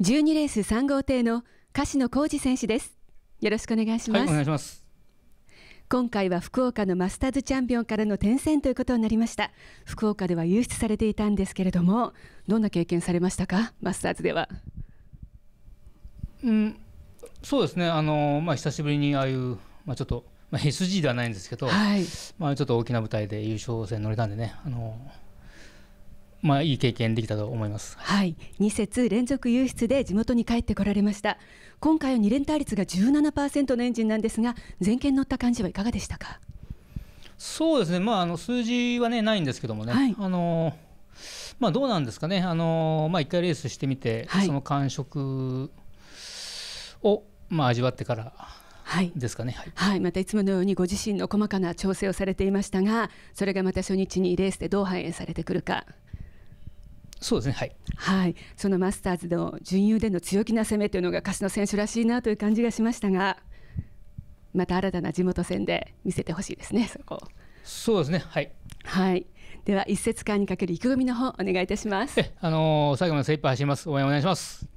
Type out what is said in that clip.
12レース3号艇の柏野浩二選手ですよろしくお願いします、はい、お願いします今回は福岡のマスターズチャンピオンからの転戦ということになりました福岡では輸出されていたんですけれどもどんな経験されましたかマスターズではうんそうですねあのまあ久しぶりにああいうまあちょっとまあ SG ではないんですけど、はい、まあちょっと大きな舞台で優勝戦乗れたんでねあのまあ、いい経験できたと思います、はい、二節連続輸出で地元に帰ってこられました今回は二連単率が十七パーセントのエンジンなんですが全権乗った感じはいかがでしたかそうですね、まあ、あの数字は、ね、ないんですけどもね、はい、あのまあ、どうなんですかね、あのまあ、一回レースしてみて、はい、その感触を、まあ、味わってからはい、ですかね、はい、はい、またいつものようにご自身の細かな調整をされていましたがそれがまた初日にレースでどう反映されてくるかそうですねはい、はい、そのマスターズの準優での強気な攻めというのが柏野選手らしいなという感じがしましたがまた新たな地元戦で見せてほしいですねそこそうですねはい、はい、では一節間にかける意気込みの方お願いいたしますあのー、最後まで精一杯走ります応援お願いします